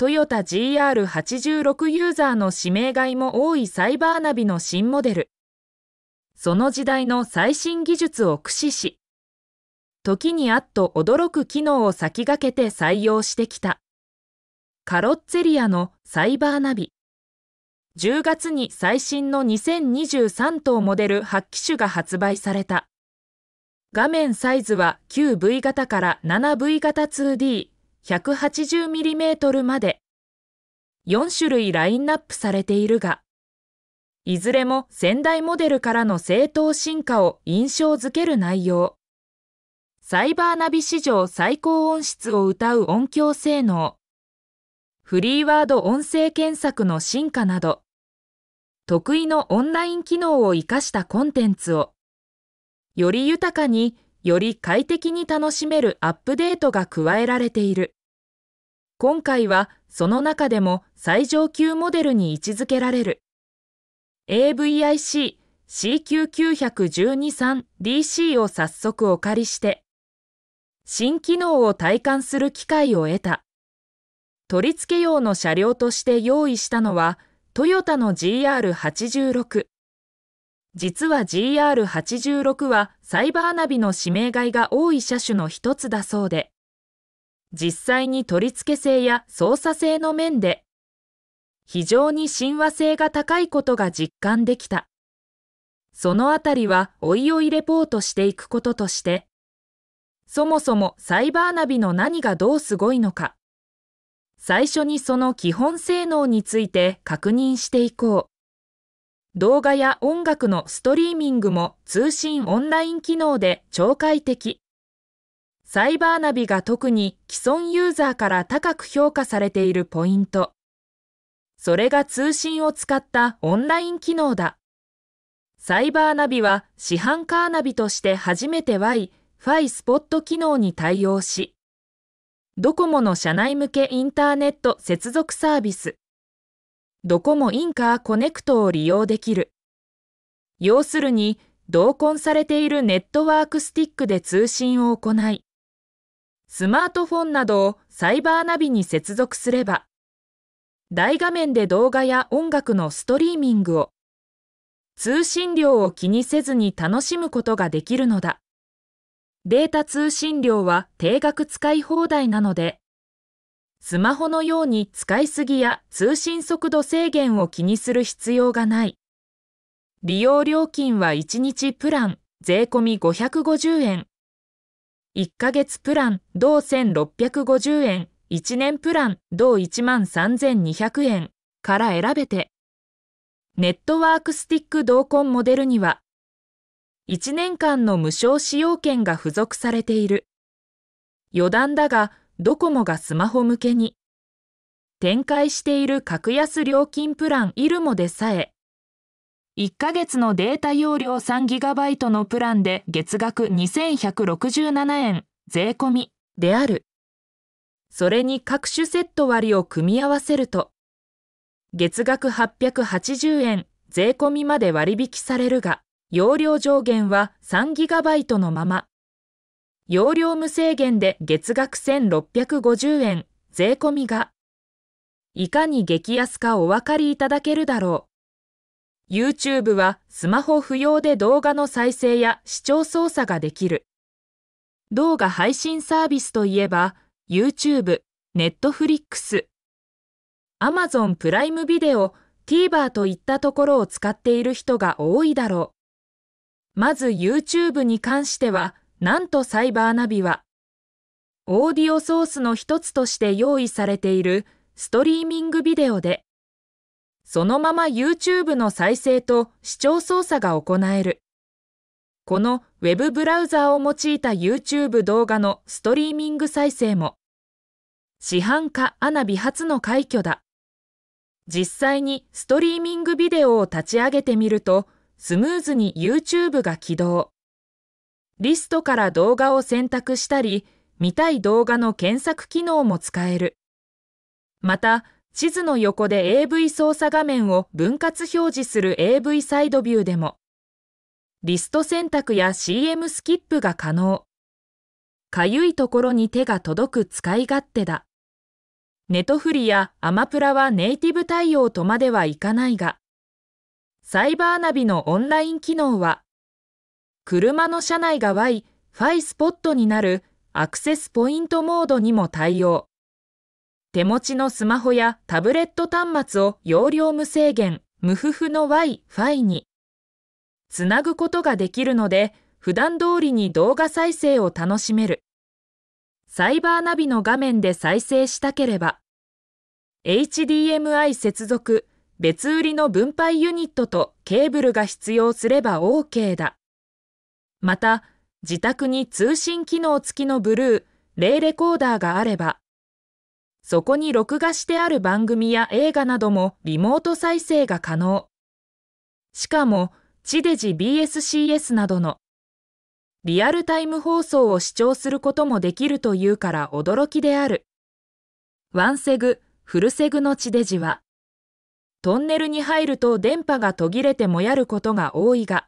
トヨタ GR86 ユーザーの指名買いも多いサイバーナビの新モデル。その時代の最新技術を駆使し、時にあっと驚く機能を先駆けて採用してきた。カロッツェリアのサイバーナビ。10月に最新の2023等モデル8機種が発売された。画面サイズは 9V 型から 7V 型 2D、180mm まで4種類ラインナップされているが、いずれも先代モデルからの正当進化を印象づける内容。サイバーナビ史上最高音質を歌う音響性能。フリーワード音声検索の進化など、得意のオンライン機能を活かしたコンテンツを、より豊かにより快適に楽しめるアップデートが加えられている。今回はその中でも最上級モデルに位置づけられる AVIC CQ9112-3DC を早速お借りして新機能を体感する機会を得た取り付け用の車両として用意したのはトヨタの GR86 実は GR86 はサイバーナビの指名買いが多い車種の一つだそうで、実際に取り付け性や操作性の面で、非常に親和性が高いことが実感できた。そのあたりはおいおいレポートしていくこととして、そもそもサイバーナビの何がどうすごいのか、最初にその基本性能について確認していこう。動画や音楽のストリーミングも通信オンライン機能で超快適。サイバーナビが特に既存ユーザーから高く評価されているポイント。それが通信を使ったオンライン機能だ。サイバーナビは市販カーナビとして初めて Y、ファスポット機能に対応し、ドコモの社内向けインターネット接続サービス、どこもインカーコネクトを利用できる。要するに、同梱されているネットワークスティックで通信を行い、スマートフォンなどをサイバーナビに接続すれば、大画面で動画や音楽のストリーミングを、通信量を気にせずに楽しむことができるのだ。データ通信量は定額使い放題なので、スマホのように使いすぎや通信速度制限を気にする必要がない。利用料金は1日プラン税込み550円。1ヶ月プラン同1650円、1年プラン同13200円から選べて、ネットワークスティック同梱モデルには、1年間の無償使用権が付属されている。余談だが、ドコモがスマホ向けに展開している格安料金プランイルモでさえ1ヶ月のデータ容量 3GB のプランで月額2167円税込みであるそれに各種セット割を組み合わせると月額880円税込みまで割引されるが容量上限は 3GB のまま容量無制限で月額1650円、税込みが、いかに激安かお分かりいただけるだろう。YouTube はスマホ不要で動画の再生や視聴操作ができる。動画配信サービスといえば、YouTube、Netflix、Amazon プライムビデオ、TVer といったところを使っている人が多いだろう。まず YouTube に関しては、なんとサイバーナビは、オーディオソースの一つとして用意されているストリーミングビデオで、そのまま YouTube の再生と視聴操作が行える。この Web ブラウザを用いた YouTube 動画のストリーミング再生も、市販化アナビ初の快挙だ。実際にストリーミングビデオを立ち上げてみると、スムーズに YouTube が起動。リストから動画を選択したり、見たい動画の検索機能も使える。また、地図の横で AV 操作画面を分割表示する AV サイドビューでも、リスト選択や CM スキップが可能。かゆいところに手が届く使い勝手だ。ネトフリやアマプラはネイティブ対応とまではいかないが、サイバーナビのオンライン機能は、車の車内が Y、ファイスポットになるアクセスポイントモードにも対応。手持ちのスマホやタブレット端末を容量無制限、無夫婦の Y、ファイに。つなぐことができるので、普段通りに動画再生を楽しめる。サイバーナビの画面で再生したければ、HDMI 接続、別売りの分配ユニットとケーブルが必要すれば OK だ。また、自宅に通信機能付きのブルー、レイレコーダーがあれば、そこに録画してある番組や映画などもリモート再生が可能。しかも、地デジ BSCS などのリアルタイム放送を視聴することもできるというから驚きである。ワンセグ、フルセグの地デジは、トンネルに入ると電波が途切れてもやることが多いが、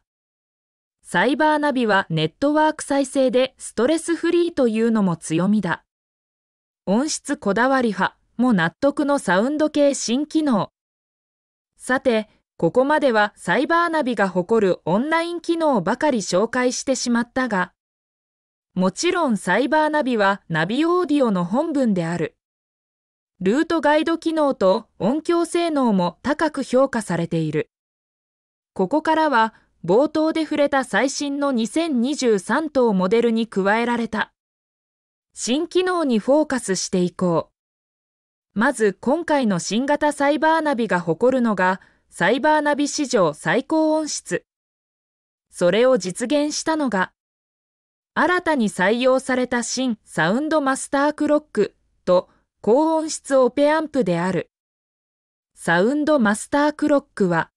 サイバーナビはネットワーク再生でストレスフリーというのも強みだ。音質こだわり派も納得のサウンド系新機能。さて、ここまではサイバーナビが誇るオンライン機能ばかり紹介してしまったが、もちろんサイバーナビはナビオーディオの本文である。ルートガイド機能と音響性能も高く評価されている。ここからは冒頭で触れた最新の2023頭モデルに加えられた新機能にフォーカスしていこうまず今回の新型サイバーナビが誇るのがサイバーナビ史上最高音質それを実現したのが新たに採用された新サウンドマスタークロックと高音質オペアンプであるサウンドマスタークロックは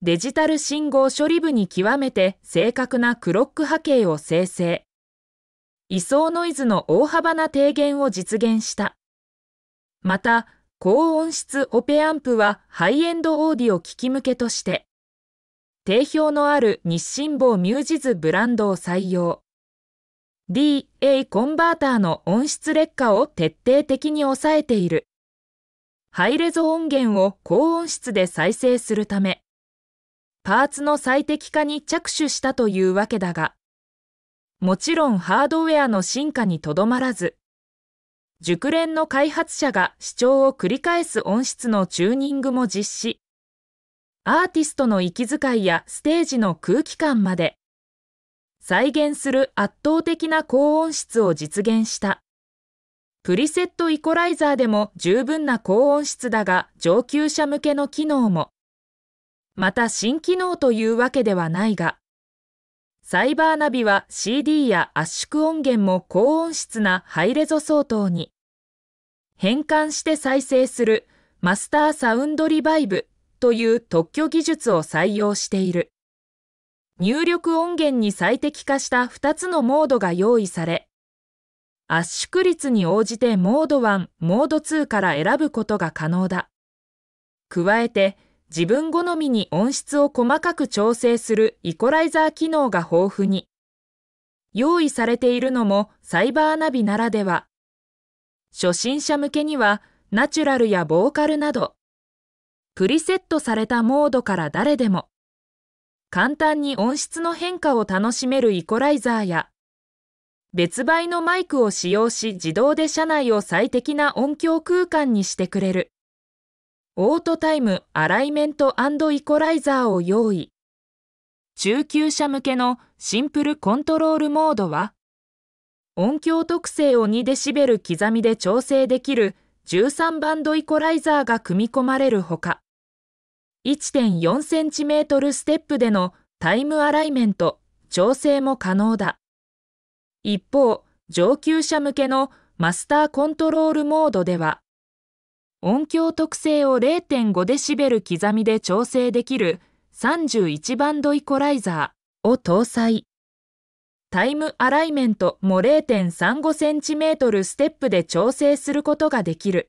デジタル信号処理部に極めて正確なクロック波形を生成。位相ノイズの大幅な低減を実現した。また、高音質オペアンプはハイエンドオーディオ機器向けとして、定評のある日清坊ミュージズブランドを採用。DA コンバーターの音質劣化を徹底的に抑えている。ハイレゾ音源を高音質で再生するため、パーツの最適化に着手したというわけだが、もちろんハードウェアの進化にとどまらず、熟練の開発者が主張を繰り返す音質のチューニングも実施。アーティストの息遣いやステージの空気感まで、再現する圧倒的な高音質を実現した。プリセットイコライザーでも十分な高音質だが上級者向けの機能も。また新機能というわけではないが、サイバーナビは CD や圧縮音源も高音質なハイレゾ相当に、変換して再生するマスターサウンドリバイブという特許技術を採用している。入力音源に最適化した2つのモードが用意され、圧縮率に応じてモード1、モード2から選ぶことが可能だ。加えて、自分好みに音質を細かく調整するイコライザー機能が豊富に。用意されているのもサイバーナビならでは。初心者向けにはナチュラルやボーカルなど、プリセットされたモードから誰でも、簡単に音質の変化を楽しめるイコライザーや、別売のマイクを使用し自動で車内を最適な音響空間にしてくれる。オートタイムアライメントイコライザーを用意。中級者向けのシンプルコントロールモードは、音響特性を 2dB 刻みで調整できる13バンドイコライザーが組み込まれるほか、1.4cm ステップでのタイムアライメント、調整も可能だ。一方、上級者向けのマスターコントロールモードでは、音響特性を0.5デシベル刻みで調整できる31バンドイコライザーを搭載。タイムアライメントも 0.35cm ステップで調整することができる。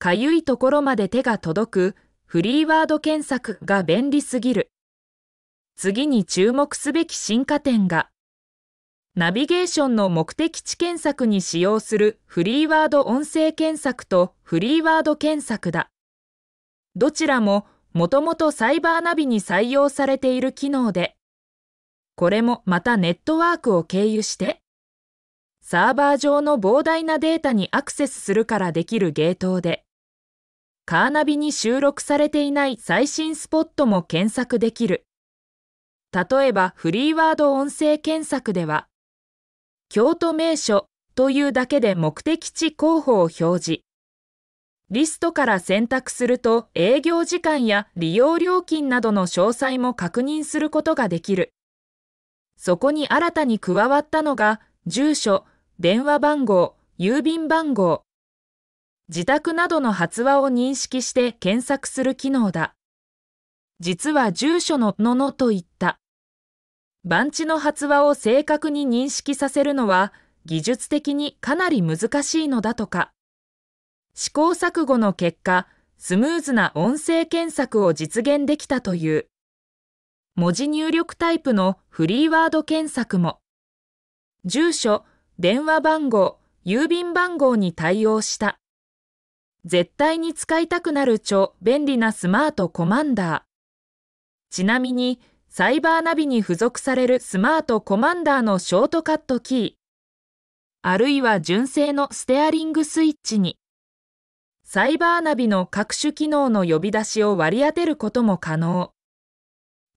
かゆいところまで手が届くフリーワード検索が便利すぎる。次に注目すべき進化点がナビゲーションの目的地検索に使用するフリーワード音声検索とフリーワード検索だ。どちらももともとサイバーナビに採用されている機能で、これもまたネットワークを経由して、サーバー上の膨大なデータにアクセスするからできるゲートで、カーナビに収録されていない最新スポットも検索できる。例えばフリーワード音声検索では、京都名所というだけで目的地候補を表示。リストから選択すると営業時間や利用料金などの詳細も確認することができる。そこに新たに加わったのが、住所、電話番号、郵便番号、自宅などの発話を認識して検索する機能だ。実は住所のののといった番地の発話を正確に認識させるのは技術的にかなり難しいのだとか。試行錯誤の結果、スムーズな音声検索を実現できたという。文字入力タイプのフリーワード検索も、住所、電話番号、郵便番号に対応した。絶対に使いたくなる超便利なスマートコマンダー。ちなみに、サイバーナビに付属されるスマートコマンダーのショートカットキー、あるいは純正のステアリングスイッチに、サイバーナビの各種機能の呼び出しを割り当てることも可能。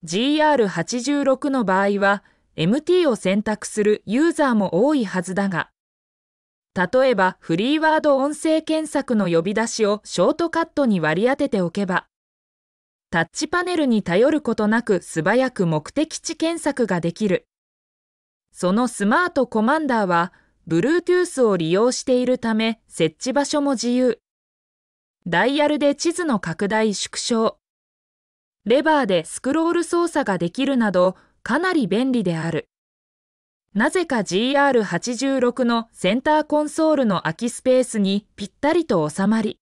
GR86 の場合は、MT を選択するユーザーも多いはずだが、例えばフリーワード音声検索の呼び出しをショートカットに割り当てておけば、タッチパネルに頼ることなく素早く目的地検索ができる。そのスマートコマンダーは、Bluetooth を利用しているため設置場所も自由。ダイヤルで地図の拡大縮小。レバーでスクロール操作ができるなど、かなり便利である。なぜか GR86 のセンターコンソールの空きスペースにぴったりと収まり、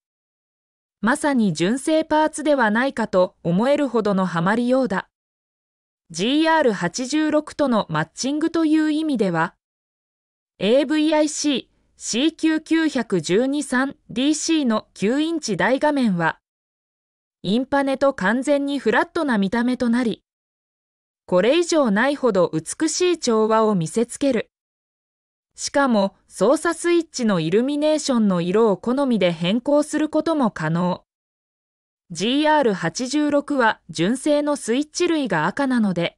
まさに純正パーツではないかと思えるほどのハマりようだ。GR86 とのマッチングという意味では、AVIC C9912-3DC の9インチ大画面は、インパネと完全にフラットな見た目となり、これ以上ないほど美しい調和を見せつける。しかも操作スイッチのイルミネーションの色を好みで変更することも可能。GR86 は純正のスイッチ類が赤なので、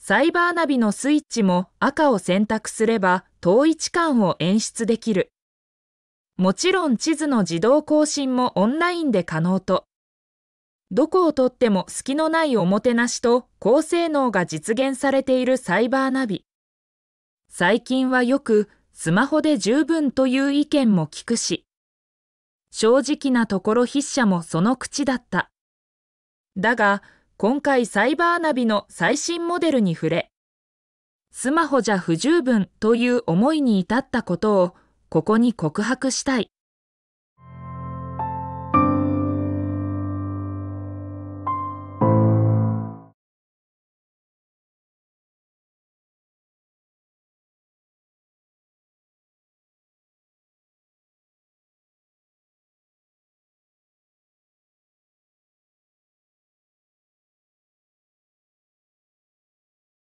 サイバーナビのスイッチも赤を選択すれば統一感を演出できる。もちろん地図の自動更新もオンラインで可能と、どこをとっても隙のないおもてなしと高性能が実現されているサイバーナビ。最近はよくスマホで十分という意見も聞くし、正直なところ筆者もその口だった。だが、今回サイバーナビの最新モデルに触れ、スマホじゃ不十分という思いに至ったことをここに告白したい。